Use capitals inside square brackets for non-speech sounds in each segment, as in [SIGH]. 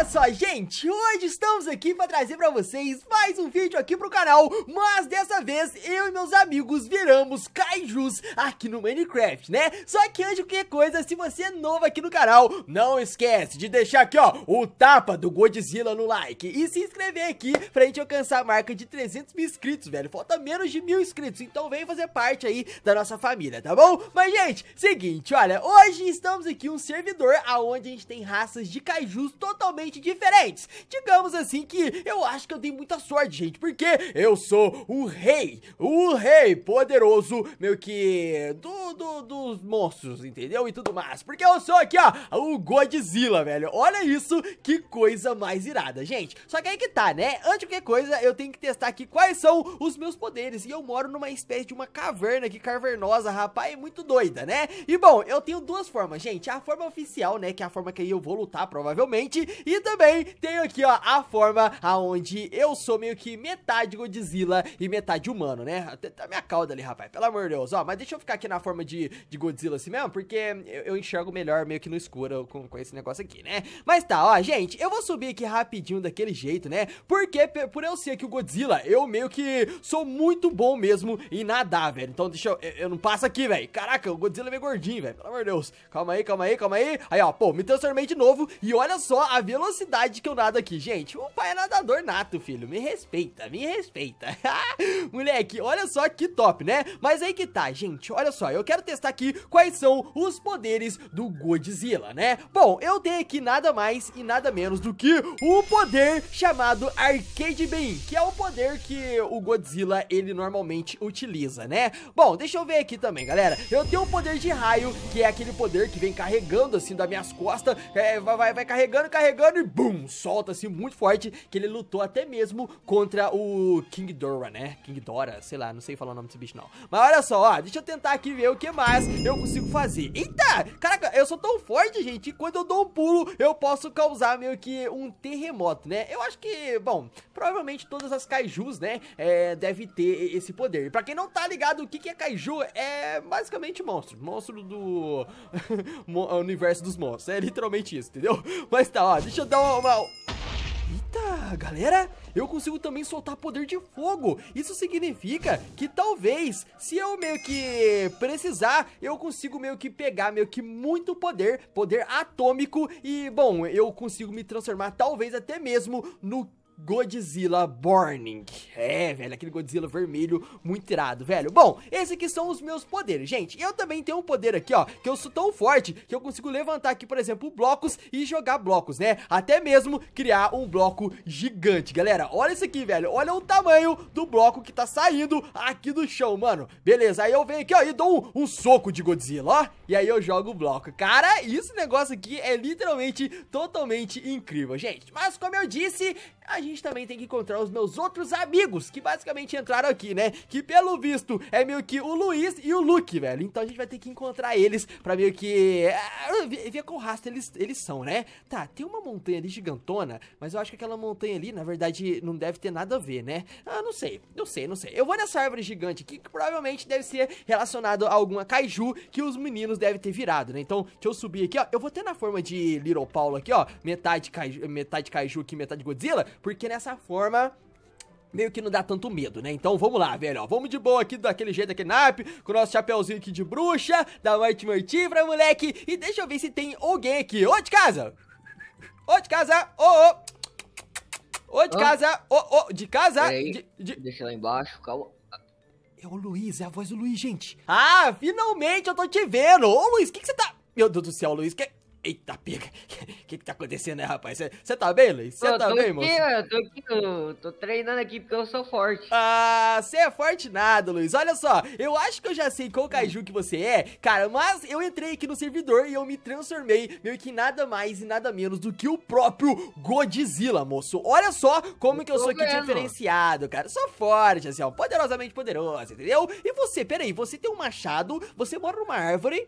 Olha só, gente, hoje estamos aqui para trazer para vocês mais um vídeo aqui pro canal, mas dessa vez eu e meus amigos viramos kaijus aqui no Minecraft, né? Só que antes de qualquer coisa, se você é novo aqui no canal, não esquece de deixar aqui, ó, o tapa do Godzilla no like e se inscrever aqui pra gente alcançar a marca de 300 mil inscritos, velho. Falta menos de mil inscritos, então vem fazer parte aí da nossa família, tá bom? Mas, gente, seguinte, olha, hoje estamos aqui um servidor aonde a gente tem raças de kaijus totalmente completamente diferentes. Digamos assim que eu acho que eu dei muita sorte, gente, porque eu sou o rei, o rei poderoso, meio que do, do, dos monstros, entendeu? E tudo mais. Porque eu sou aqui, ó, o Godzilla, velho. Olha isso, que coisa mais irada, gente. Só que aí que tá, né? Antes de qualquer coisa, eu tenho que testar aqui quais são os meus poderes. E eu moro numa espécie de uma caverna aqui, cavernosa, rapaz, é muito doida, né? E bom, eu tenho duas formas, gente. A forma oficial, né, que é a forma que aí eu vou lutar, provavelmente. E também tenho aqui, ó, a forma aonde eu sou meio que metade Godzilla e metade humano, né? Até tá minha cauda ali, rapaz, pelo amor de Deus. Ó, mas deixa eu ficar aqui na forma de, de Godzilla assim mesmo, porque eu, eu enxergo melhor meio que no escuro com, com esse negócio aqui, né? Mas tá, ó, gente, eu vou subir aqui rapidinho daquele jeito, né? Porque por eu ser aqui o Godzilla, eu meio que sou muito bom mesmo em nadar, velho. Então deixa eu, eu, eu não passo aqui, velho. Caraca, o Godzilla é meio gordinho, velho, pelo amor de Deus. Calma aí, calma aí, calma aí. Aí, ó, pô, me transformei de novo e olha só a velocidade velocidade que eu nado aqui, gente. O pai é nadador nato, filho. Me respeita, me respeita. [LAUGHS] Moleque, olha só que top, né? Mas aí que tá, gente. Olha só, eu quero testar aqui quais são os poderes do Godzilla, né? Bom, eu tenho aqui nada mais e nada menos do que o poder chamado Arcade Beam, que é o poder que o Godzilla, ele normalmente utiliza, né? Bom, deixa eu ver aqui também, galera. Eu tenho o poder de raio, que é aquele poder que vem carregando, assim, das minhas costas. É, vai, vai, vai carregando, carregando e bum, solta-se assim muito forte, que ele lutou até mesmo contra o King Dora, né? King Dora, sei lá, não sei falar o nome desse bicho não. Mas olha só, ó, deixa eu tentar aqui ver o que mais eu consigo fazer. Eita, caraca, eu sou tão forte, gente, que quando eu dou um pulo, eu posso causar meio que um terremoto, né? Eu acho que, bom, provavelmente todas as kaijus, né, é, deve ter esse poder. E pra quem não tá ligado o que, que é kaiju, é basicamente monstro. Monstro do [LAUGHS] universo dos monstros, é literalmente isso, entendeu? Mas tá, ó, deixa Shadow. Eita, galera, eu consigo também soltar poder de fogo. Isso significa que talvez, se eu meio que precisar, eu consigo meio que pegar meio que muito poder, poder atômico. E, bom, eu consigo me transformar talvez até mesmo no Godzilla Burning. É, velho, aquele Godzilla vermelho, muito irado, velho. Bom, esses aqui são os meus poderes, gente. Eu também tenho um poder aqui, ó, que eu sou tão forte que eu consigo levantar aqui, por exemplo, blocos e jogar blocos, né? Até mesmo criar um bloco gigante, galera. Olha isso aqui, velho. Olha o tamanho do bloco que tá saindo aqui do chão, mano. Beleza, aí eu venho aqui, ó, e dou um, um soco de Godzilla, ó. E aí eu jogo o bloco. Cara, esse negócio aqui é literalmente totalmente incrível, gente. Mas como eu disse, a gente também tem que encontrar os meus outros amigos, que basicamente entraram aqui, né? Que pelo visto é meio que o Luiz e o Luke, velho. Então a gente vai ter que encontrar eles pra meio que ah, ver, qual rastro eles, eles são, né? Tá, tem uma montanha ali gigantona, mas eu acho que aquela montanha ali, na verdade, não deve ter nada a ver, né? Ah, não sei, não sei, não sei. Eu vou nessa árvore gigante aqui, que provavelmente deve ser relacionado a alguma kaiju que os meninos devem ter virado, né? Então, deixa eu subir aqui, ó. Eu vou ter na forma de Little Paulo aqui, ó, metade kaiju, metade kaiju aqui, metade Godzilla, porque nessa forma meio que não dá tanto medo, né? Então vamos lá, velho, ó. Vamos de boa aqui, daquele jeito aqui, nap, com o nosso chapéuzinho aqui de bruxa, da White Mortifera, moleque. E deixa eu ver se tem alguém aqui. Ô, de casa! Ô, de casa! Ô, ô! Ô, de casa! Ô, ô, de casa! de, de... Deixa lá embaixo, calma. É o Luiz, é a voz do Luiz, gente. Ah, finalmente eu tô te vendo. Ô, Luiz, o que, que você tá... Meu Deus do céu, Luiz, que... Eita, pica. O [LAUGHS] que, que tá acontecendo aí, né, rapaz? Você tá bem, Luiz? Você tá bem, aqui, moço? Eu tô aqui, eu tô treinando aqui porque eu sou forte. Ah, você é forte nada, Luiz. Olha só, eu acho que eu já sei qual hum. caju que você é, cara, mas eu entrei aqui no servidor e eu me transformei meio que nada mais e nada menos do que o próprio Godzilla, moço. Olha só como eu que eu sou aqui vendo. diferenciado, cara. Eu sou forte, assim, ó, poderosamente poderoso, entendeu? E você, peraí, você tem um machado, você mora numa árvore,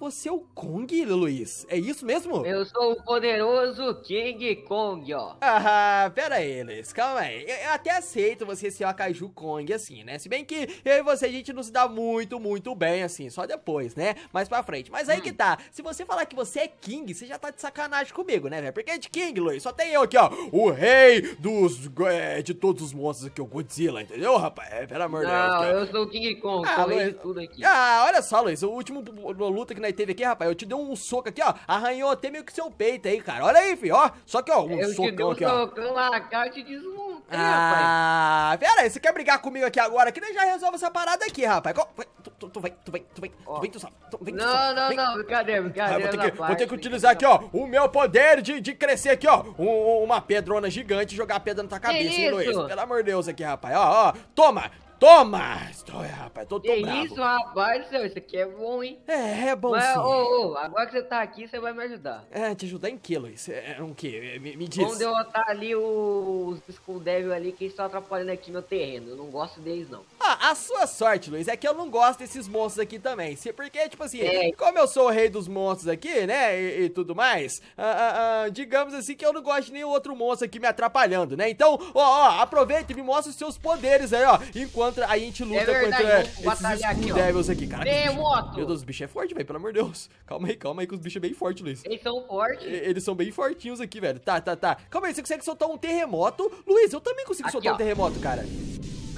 você é o Kong, Luiz? É isso mesmo? Eu sou o poderoso King Kong, ó. Ah, pera aí, Luiz, calma aí. Eu, eu até aceito você ser o Akaju Kong, assim, né? Se bem que eu e você, a gente não se dá muito, muito bem, assim, só depois, né? Mais pra frente. Mas aí hum. que tá. Se você falar que você é King, você já tá de sacanagem comigo, né, velho? Porque é de King, Luiz, só tem eu aqui, ó. O rei dos. É, de todos os monstros aqui, o Godzilla, entendeu, rapaz? É, pelo amor de Deus. Não, eu sou o King Kong, ah, Luiz... tudo aqui. Ah, olha só, Luiz, o último luta que nós teve aqui, rapaz. Eu te dei um soco aqui, ó. Arranhou até meio que seu peito aí, cara. Olha aí, filho, ó. Só que, ó, um eu socão te um aqui, socão lá, cara, eu te desmontei, ah, rapaz. Pera aí, você quer brigar comigo aqui agora? Que nem já resolve essa parada aqui, rapaz. Tu, tu, tu vem, tu vem, tu vem, tu vem, tu sabe. Tu, vem, tu, não, não, vem. não, cadê brincadeira. Ah, vou, ter que, parte, vou ter que utilizar aqui, ó, o meu poder de, de crescer aqui, ó. Um, uma pedrona gigante e jogar a pedra na tua cabeça, hein, Luiz? Pelo amor de Deus aqui, rapaz. Ó, ó, toma, Toma! Estou, rapaz, tô, tô que bravo. isso, rapaz isso aqui é bom, hein? É, é bom Mas, sim. Ô, ô, agora que você tá aqui, você vai me ajudar. É, te ajudar em que, Luiz? É, é, um que? É, me, me diz. Vamos derrotar ali os Skull Devil ali que estão atrapalhando aqui meu terreno. Eu não gosto deles, não. Ah, a sua sorte, Luiz, é que eu não gosto desses monstros aqui também. Porque, tipo assim, é. como eu sou o rei dos monstros aqui, né, e, e tudo mais, ah, ah, ah, digamos assim que eu não gosto de nenhum outro monstro aqui me atrapalhando, né? Então, ó, ó, aproveita e me mostra os seus poderes aí, ó, enquanto contra. a gente luta é verdade, contra aqui, Devils aqui. Caraca, bicho, meu Deus, os bichos é forte, velho. Pelo amor de Deus. [LAUGHS] Calma aí, calma aí, que os bichos é bem forte, Luiz. Eles são fortes. Eles são bem fortinhos aqui, velho. Tá, tá, tá. Calma aí, você consegue soltar um terremoto? Luiz, eu também consigo aqui, soltar ó. um terremoto, cara.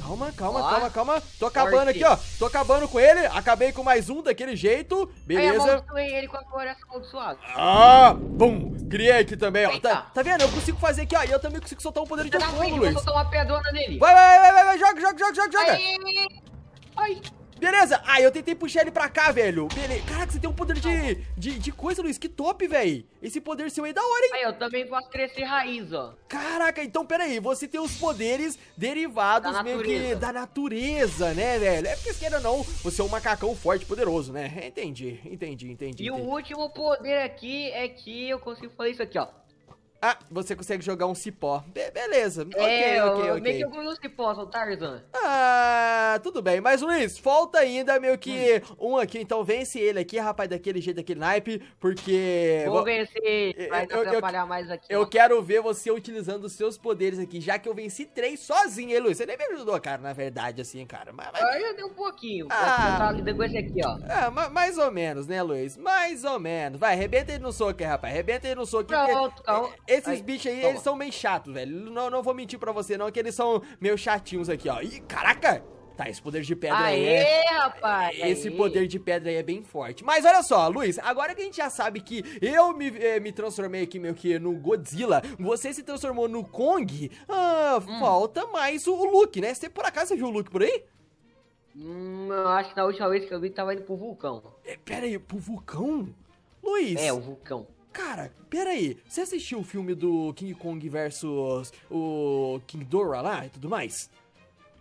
Calma, calma, calma, calma. Tô acabando forte. aqui, ó. Tô acabando com ele. Acabei com mais um daquele jeito. Beleza. Eu ele com a Ah, bum. Criei aqui também, ó. Tá, tá vendo? Eu consigo fazer aqui, ó. E eu também consigo soltar um poder de tá fogo, Luiz. Eu vou soltar uma pedona nele. Vai, vai, vai, vai, vai. Joga, joga, joga, joga. Ai, ai, ai. ai. Beleza. Ah, eu tentei puxar ele pra cá, velho. Beleza. Caraca, você tem um poder de, de, de coisa, Luiz. Que top, velho. Esse poder seu aí é da hora, hein? Aí, eu também posso crescer raiz, ó. Caraca, então, pera aí. Você tem os poderes derivados da meio que da natureza, né, velho? É porque, se queira ou não, você é um macacão forte poderoso, né? Entendi, entendi, entendi. E entendi. o último poder aqui é que eu consigo fazer isso aqui, ó. Ah, você consegue jogar um cipó. Be beleza. É, ok, ok, ok. Meio que eu ganhei um cipó, sou Tarzan. Ah, tudo bem. Mas, Luiz, falta ainda meio que hum. um aqui. Então vence ele aqui, rapaz, daquele jeito, daquele naipe, porque... Vou, vou... vencer. É, vai eu, atrapalhar eu, mais aqui. Eu ó. quero ver você utilizando os seus poderes aqui, já que eu venci três sozinho, hein, Luiz? Você nem me ajudou, cara, na verdade, assim, cara. Mas, mas... eu dei um pouquinho. Ah, tava lidando com esse aqui, ó. Ah, ma mais ou menos, né, Luiz? Mais ou menos. Vai, arrebenta ele no soco aí, rapaz. Arrebenta ele no soco. Pronto, calma esses aí, bichos aí, toma. eles são bem chatos, velho. Não, não vou mentir pra você, não, que eles são meio chatinhos aqui, ó. Ih, caraca! Tá, esse poder de pedra aí é- rapaz! Esse aê. poder de pedra aí é bem forte. Mas olha só, Luiz, agora que a gente já sabe que eu me, eh, me transformei aqui meio que no Godzilla, você se transformou no Kong, ah, hum. falta mais o, Luke, né? Você por acaso viu o Luke por aí? Hum, eu acho que na última vez que eu vi tava indo pro vulcão. É, pera aí, pro vulcão? Luiz. É, o vulcão. Cara, pera aí, você assistiu o filme do King Kong versus o King Dora lá e tudo mais?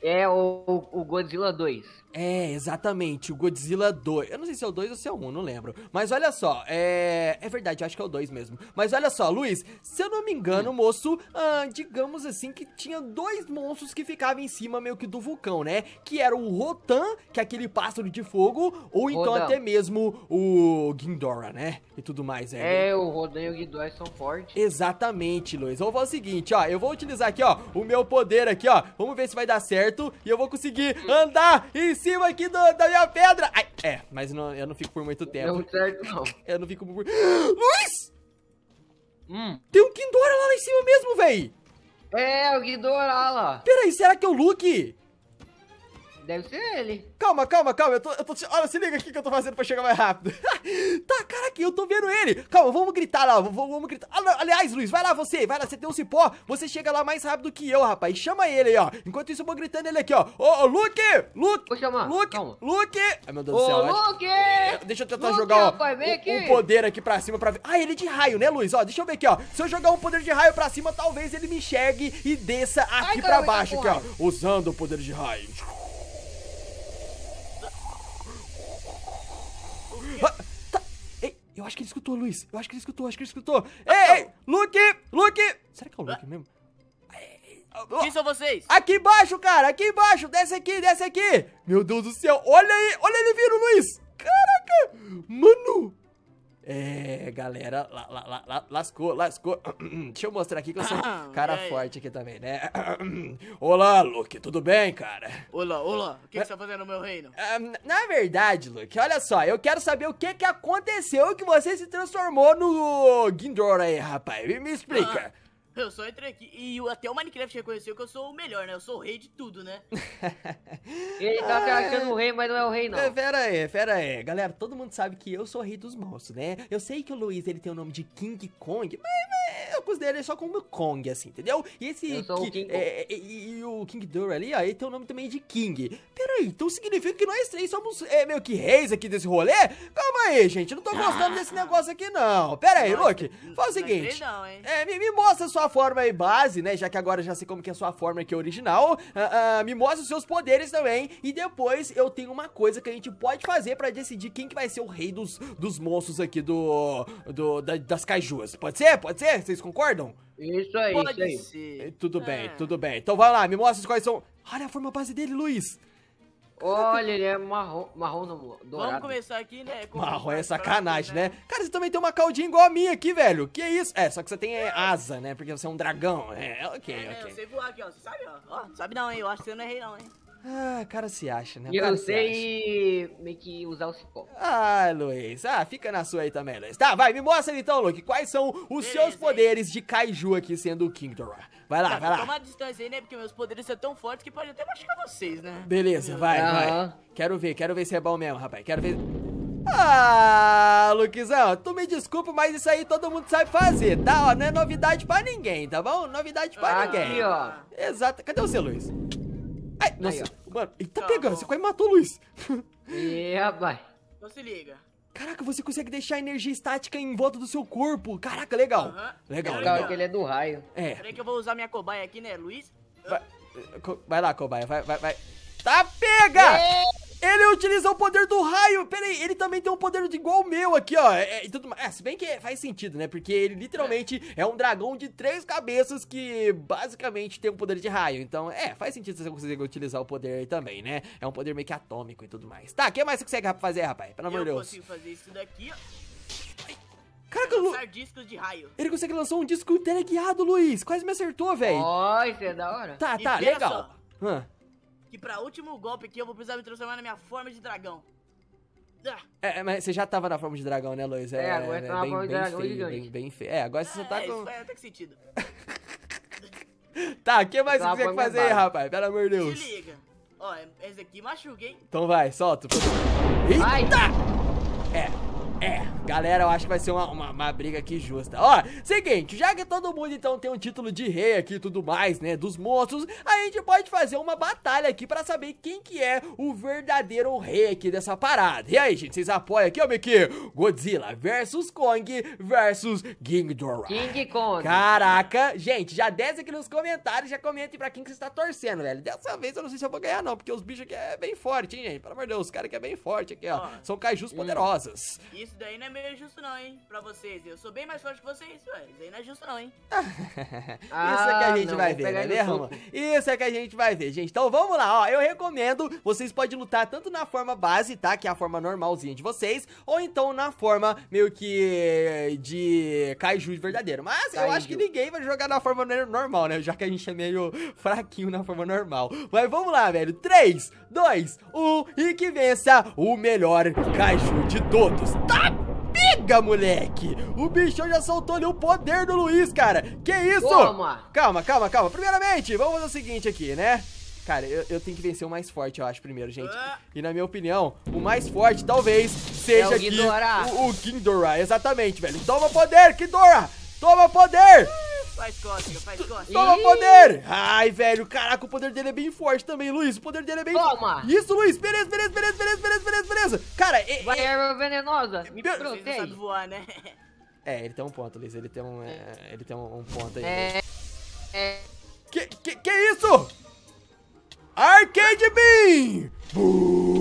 É o, o Godzilla 2. É, exatamente, o Godzilla 2. Eu não sei se é o 2 ou se é o 1, não lembro. Mas olha só, é. É verdade, acho que é o 2 mesmo. Mas olha só, Luiz, se eu não me engano, hum. moço, ah, digamos assim que tinha dois monstros que ficavam em cima meio que do vulcão, né? Que era o Rotan, que é aquele pássaro de fogo, ou então Rodão. até mesmo o Gindora, né? E tudo mais, é. É, né? o Rodan e o Gindora são fortes. Exatamente, Luiz. Eu vou fazer o seguinte, ó. Eu vou utilizar aqui, ó, o meu poder aqui, ó. Vamos ver se vai dar certo. E eu vou conseguir andar em cima aqui do, da minha pedra. Ai, é, mas não, eu não fico por muito tempo. Não é certo, não. Eu não fico por... [GASPS] Luiz! Hum. Tem um Kindora lá, lá em cima mesmo, véi. É, o Guidorá lá. Peraí, será que é o Luke? Deve ser ele. Calma, calma, calma. Eu tô, eu tô te... Olha, se liga aqui que eu tô fazendo pra chegar mais rápido. [LAUGHS] tá, caraca, eu tô vendo ele. Calma, vamos gritar lá. Vamos, vamos gritar. Ah, aliás, Luiz, vai lá você. Vai lá, você tem um cipó. Você chega lá mais rápido que eu, rapaz. Chama ele aí, ó. Enquanto isso, eu vou gritando ele aqui, ó. Ô, ô Luke! Luke! Vou chamar. Luke! Calma. Luke! Ai, meu Deus do céu. Luke! Acho... É, deixa eu tentar Luke, jogar, ó. um, um poder aqui pra cima pra ver. Ah, ele é de raio, né, Luiz? Ó, deixa eu ver aqui, ó. Se eu jogar um poder de raio pra cima, talvez ele me enxergue e desça aqui Ai, pra baixo, aqui, ó. Usando o poder de raio. Eu acho que ele escutou, Luiz. Eu acho que ele escutou, acho que ele escutou. Ei, ei, Luke! Luke! Será que é o Luke ah. mesmo? Quem são vocês? Aqui embaixo, cara, aqui embaixo. Desce aqui, desce aqui. Meu Deus do céu, olha aí, olha ele vindo, Luiz. Caraca, mano, é, galera, la, la, la, lascou, lascou. [CLEARS THROAT] Deixa eu mostrar aqui que eu sou ah, um cara forte aqui também, né? [CLEARS THROAT] Olá, Luke, tudo bem, cara? Olá, olá, o que, que você tá fazendo no meu reino? Ah, na verdade, Luke, olha só, eu quero saber o que que aconteceu que você se transformou no Gindor aí, rapaz. Me, me explica. Ah. Eu só entrei aqui e até o Minecraft reconheceu que eu sou o melhor, né? Eu sou o rei de tudo, né? [LAUGHS] Ele tá ah, achando o rei, mas não é o rei, não. É, pera aí, pera aí. Galera, todo mundo sabe que eu sou o rei dos monstros, né? Eu sei que o Luiz, ele tem o nome de King Kong, mas... mas eu considero ele só como Kong, assim, entendeu? E esse. Que, é, é e, e, o King Dur ali, aí tem o nome também de King. Peraí, então significa que nós três somos é, meio que reis aqui desse rolê? Calma aí, gente, não tô gostando ah. desse negócio aqui, não. Pera aí, Luke, faz o seguinte. Não, é, me, me, mostra a sua forma aí base, né? Já que agora já sei como que é a sua forma aqui original. Uh, uh, me mostra os seus poderes também. E depois eu tenho uma coisa que a gente pode fazer pra decidir quem que vai ser o rei dos, dos monstros aqui do. do da, das cajuas. Pode ser? Pode ser? Vocês vocês concordam? Isso aí, Pode isso aí. Ser. É, tudo bem, ah. tudo bem. Então vai lá, me mostra quais são. Olha a forma base dele, Luiz. Olha, ele é marrom, marrom dourado. Vamos começar aqui, né? Com marrom é sacanagem, né? né? Cara, você também tem uma caldinha igual a minha aqui, velho. Que isso? É, só que você tem é, asa, né? Porque você é um dragão. É, ok, é, ok. Eu sei voar aqui, ó. Você sabe, ó. ó. Sabe não, hein? Eu acho que você não errei não, hein? Ah, cara se acha, né? E eu sei acha. meio que usar o cipó. Ah, Luiz. Ah, fica na sua aí também, Luiz. Tá, vai, me mostra então, Luke, quais são os Beleza, seus poderes aí. de Kaiju aqui sendo o Kingdora. Vai lá, tá, vai lá. Tomar distância aí, né? Porque meus poderes são tão fortes que pode até machucar vocês, né? Beleza, vai, uhum. vai. Quero ver, quero ver se é bom mesmo, rapaz. Quero ver. Ah, Luizão, tu me desculpa, mas isso aí todo mundo sabe fazer, tá? Ó, não é novidade pra ninguém, tá bom? Novidade pra ninguém. Aqui, ó. Exato. Cadê o seu, Luiz? Ai, nossa, Aí, mano, ele tá, tá pegando, você quase matou o Luiz. É, rapaz. Então se liga. Caraca, você consegue deixar energia estática em volta do seu corpo. Caraca, legal. Uh -huh. Legal, legal. Legal, que ele é do raio. É. Peraí que eu vou usar minha cobaia aqui, né, Luiz? Vai, vai lá, cobaia, vai, vai, vai. Tá pega! Yeah! Ele utiliza o poder do raio. Pera aí, ele também tem um poder igual o meu aqui, ó. É, é e tudo mais. É, se bem que faz sentido, né? Porque ele literalmente é um dragão de três cabeças que basicamente tem um poder de raio. Então, é, faz sentido você conseguir utilizar o poder aí também, né? É um poder meio que atômico e tudo mais. Tá, o que mais você consegue fazer, rapaz? Pelo amor de Deus. Eu consigo fazer isso daqui, ó. Caraca, Lu... Ele consegue lançar um disco teleguiado, Luiz. Quase me acertou, velho. Ó, oh, isso é da hora. Tá, tá, legal. Hã. E pra último golpe aqui, eu vou precisar me transformar na minha forma de dragão. É, é mas você já tava na forma de dragão, né, Lois? É, é agora né? tá na bem, forma de dragão feio, Bem, bem feio. É, agora você é, só tá com... É, até que sentido. [LAUGHS] tá, o que mais você quer fazer aí, rapaz? Pelo amor de Deus. Se liga. Ó, esse aqui machuca, hein? Então vai, solta. Eita! Vai. É. É, galera, eu acho que vai ser uma, uma, uma, briga aqui justa. Ó, seguinte, já que todo mundo então tem um título de rei aqui e tudo mais, né, dos monstros, a gente pode fazer uma batalha aqui pra saber quem que é o verdadeiro rei aqui dessa parada. E aí, gente, vocês apoiam aqui, ó, Miki? Godzilla versus Kong versus Dora? King Kong. Caraca, gente, já desce aqui nos comentários, já comentem pra quem que você está torcendo, velho. Dessa vez eu não sei se eu vou ganhar não, porque os bichos aqui é bem forte, hein, gente? Pelo amor de Deus, os caras aqui é bem forte aqui, ó. São kaijus poderosas isso daí não é meio justo não, hein? Pra vocês. Eu sou bem mais forte que vocês, ué. Isso aí não é justo não, hein? [LAUGHS] isso é que a ah, gente ah, vai não, ver, né, Isso é que a gente vai ver, gente. Então vamos lá, ó. Eu recomendo, vocês podem lutar tanto na forma base, tá? Que é a forma normalzinha de vocês, ou então na forma meio que de Kaiju verdadeiro. Mas Kaiju. eu acho que ninguém vai jogar na forma normal, né? Já que a gente é meio [LAUGHS] fraquinho na forma normal. Mas vamos lá, velho. 3, 2, 1 e que vença o melhor Kaiju de todos. Tá? moleque! O bichão já soltou ali o poder do Luiz, cara! Que isso? Toma. Calma, calma, calma. Primeiramente, vamos fazer o seguinte aqui, né? Cara, eu, eu, tenho que vencer o mais forte, eu acho, primeiro, gente. E na minha opinião, o mais forte talvez seja é o Aqui, o, o Ghidorah, exatamente, velho. Toma poder, Ghidorah! Toma poder! Faz cócega, faz cócega. Toma o poder! Ai, velho, caraca, o poder dele é bem forte também, Luiz. O poder dele é bem Toma. Isso, Luiz. Beleza, beleza, beleza, beleza, beleza, beleza, beleza. Cara, é... Vai, é... erva venenosa. Me Be... protege. voar, né? É, ele tem um ponto, Luiz. Ele tem um, é, ele tem um, ponto aí. É... é... Que, que, que é isso? Arcade Beam! Buu!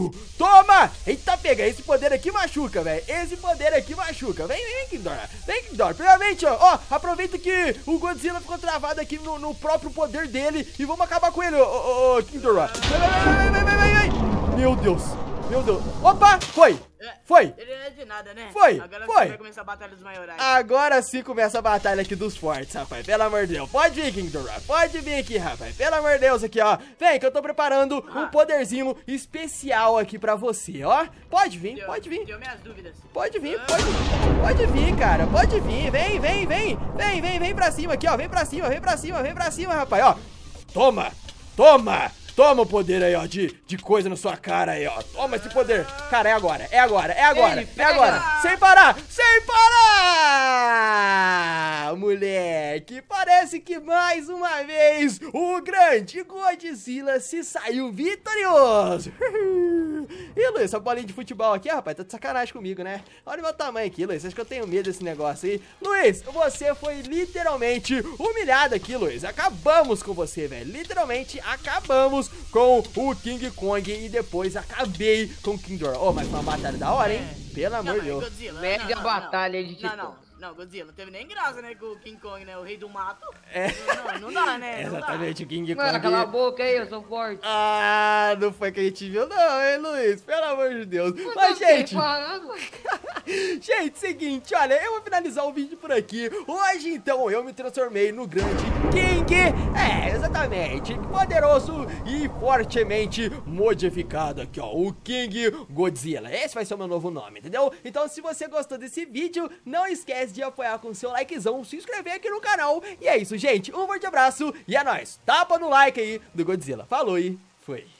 Eita, pega, esse poder aqui machuca, velho. Esse poder aqui machuca. Vem, vem, Kingdor. Vem, Kingdor. Primeiramente, ó, ó, aproveita que o Godzilla ficou travado aqui no, no próprio poder dele e vamos acabar com ele, ô, ô, ô Kingdor. Vem, vem, vem, vem, vem, vem, vem. Meu Deus, meu Deus. Opa, foi. É, foi! Ele não é de nada, né? Foi! Agora foi. vai começar a batalha dos maiorais. Agora sim começa a batalha aqui dos fortes, rapaz. Pelo amor de Deus. Pode vir, King Dora. Pode vir aqui, rapaz. Pelo amor de Deus, aqui, ó. Vem, que eu tô preparando ah. um poderzinho especial aqui pra você, ó. Pode vir, deu, pode vir. Deu minhas dúvidas. Pode vir, ah. pode vir. Pode vir, cara. Pode vir. Vem, vem, vem. Vem, vem, vem pra cima aqui, ó. Vem pra cima, vem pra cima, vem pra cima, rapaz, ó. Toma! Toma! Toma o poder aí, ó, de, de coisa na sua cara aí, ó. Toma esse poder. Cara, é agora, é agora, é agora, é agora. Sem parar, sem parar! Moleque, parece que mais uma vez o grande Godzilla se saiu vitorioso. [LAUGHS] Ih, Luiz, essa bolinha de futebol aqui, rapaz, tá de sacanagem comigo, né? Olha o meu tamanho aqui, Luiz. Acho que eu tenho medo desse negócio aí. Luiz, você foi literalmente humilhado aqui, Luiz. Acabamos com você, velho. Literalmente acabamos com o King Kong e depois acabei com o King Dora. Oh, mas foi uma batalha da hora, hein? É. Pelo amor de Deus. Mega batalha não. de titã. Não, não. Não, Godzilla, não teve nem graça, né, com o King Kong, né? O rei do mato. É. Não, não dá, né? Exatamente, dá. o King Kong. Mano, cala a boca aí, eu sou forte. Ah, não foi que a gente viu, não, hein, Luiz? Pelo amor de Deus. Mas, gente. Parado. Gente, seguinte, olha, eu vou finalizar o vídeo por aqui. Hoje, então, eu me transformei no grande King. É, exatamente. Poderoso e fortemente modificado aqui, ó. O King Godzilla. Esse vai ser o meu novo nome, entendeu? Então, se você gostou desse vídeo, não esquece de apoiar com seu likezão, se inscrever aqui no canal. E é isso, gente. Um forte abraço e é nóis. Tapa no like aí do Godzilla. Falou e fui.